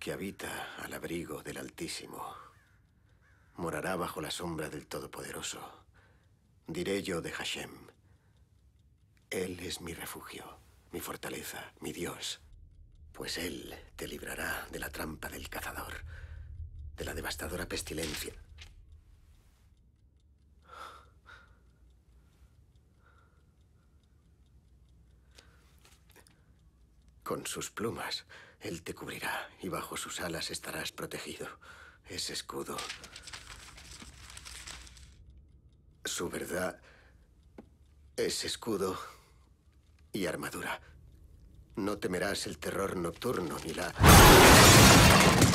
que habita al abrigo del Altísimo morará bajo la sombra del Todopoderoso. Diré yo de Hashem, Él es mi refugio, mi fortaleza, mi Dios, pues Él te librará de la trampa del cazador, de la devastadora pestilencia, Con sus plumas, él te cubrirá y bajo sus alas estarás protegido. Es escudo. Su verdad es escudo y armadura. No temerás el terror nocturno ni la...